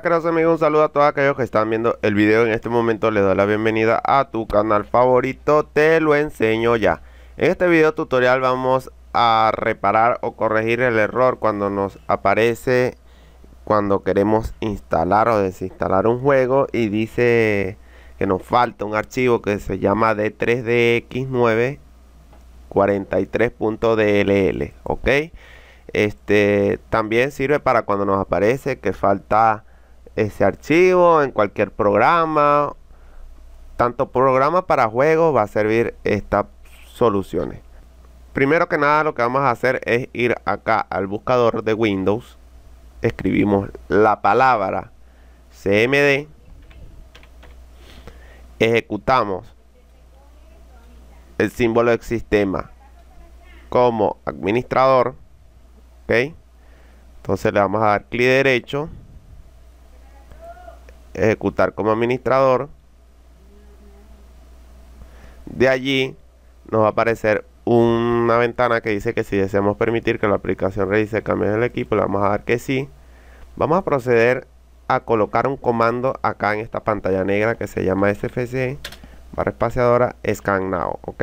queridos amigos, un saludo a todos aquellos que están viendo el vídeo En este momento les doy la bienvenida a tu canal favorito Te lo enseño ya En este video tutorial vamos a reparar o corregir el error Cuando nos aparece Cuando queremos instalar o desinstalar un juego Y dice que nos falta un archivo que se llama D3DX9 ok este también sirve para cuando nos aparece que falta ese archivo en cualquier programa. Tanto programa para juegos va a servir estas soluciones. Primero que nada lo que vamos a hacer es ir acá al buscador de Windows. Escribimos la palabra cmd. Ejecutamos el símbolo del sistema como administrador. Entonces le vamos a dar clic derecho ejecutar como administrador. De allí nos va a aparecer una ventana que dice que si deseamos permitir que la aplicación realice cambios del el equipo, le vamos a dar que sí. Vamos a proceder a colocar un comando acá en esta pantalla negra que se llama SFC barra espaciadora scan now, ok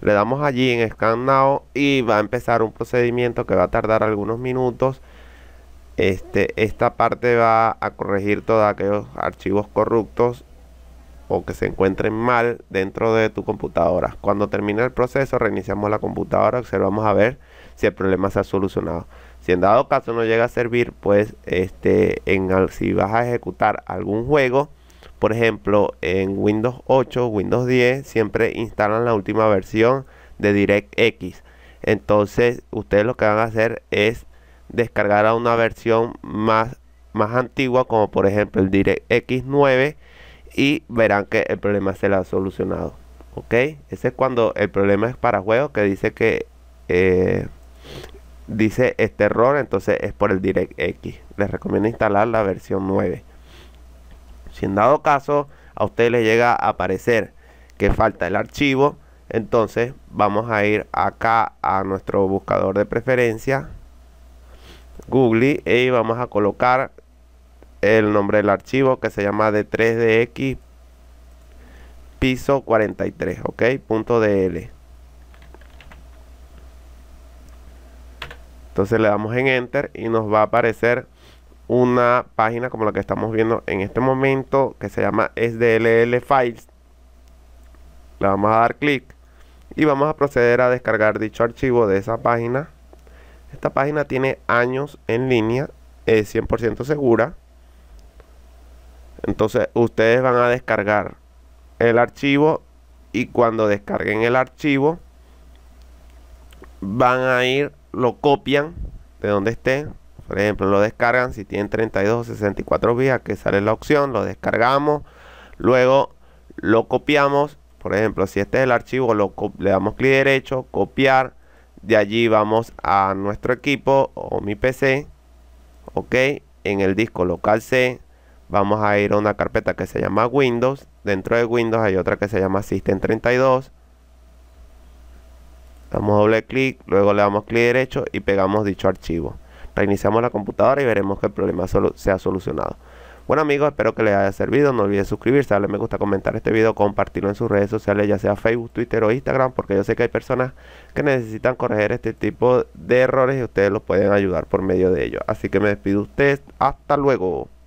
le damos allí en scan now y va a empezar un procedimiento que va a tardar algunos minutos este, esta parte va a corregir todos aquellos archivos corruptos o que se encuentren mal dentro de tu computadora. Cuando termine el proceso, reiniciamos la computadora, observamos a ver si el problema se ha solucionado. Si en dado caso no llega a servir, pues este, en, si vas a ejecutar algún juego, por ejemplo, en Windows 8, Windows 10, siempre instalan la última versión de DirectX. Entonces, ustedes lo que van a hacer es a una versión más, más antigua como por ejemplo el DirectX 9 y verán que el problema se le ha solucionado. ¿Ok? Ese es cuando el problema es para juegos que dice que eh, dice este error, entonces es por el DirectX. Les recomiendo instalar la versión 9. Si en dado caso a ustedes les llega a aparecer que falta el archivo, entonces vamos a ir acá a nuestro buscador de preferencia Google y vamos a colocar el nombre del archivo que se llama de 3dx piso 43 ok dl entonces le damos en enter y nos va a aparecer una página como la que estamos viendo en este momento que se llama sdll files le vamos a dar clic y vamos a proceder a descargar dicho archivo de esa página esta página tiene años en línea, es 100% segura. Entonces ustedes van a descargar el archivo y cuando descarguen el archivo van a ir, lo copian de donde esté. Por ejemplo, lo descargan si tienen 32 o 64 vías que sale la opción, lo descargamos, luego lo copiamos. Por ejemplo, si este es el archivo, lo, le damos clic derecho, copiar, de allí vamos a nuestro equipo o mi PC. Ok, en el disco local C vamos a ir a una carpeta que se llama Windows. Dentro de Windows hay otra que se llama System32. Damos doble clic, luego le damos clic derecho y pegamos dicho archivo. Reiniciamos la computadora y veremos que el problema solo se ha solucionado. Bueno amigos, espero que les haya servido. No olviden suscribirse, darle me gusta, comentar este video, compartirlo en sus redes sociales, ya sea Facebook, Twitter o Instagram, porque yo sé que hay personas que necesitan corregir este tipo de errores y ustedes los pueden ayudar por medio de ello. Así que me despido de ustedes. Hasta luego.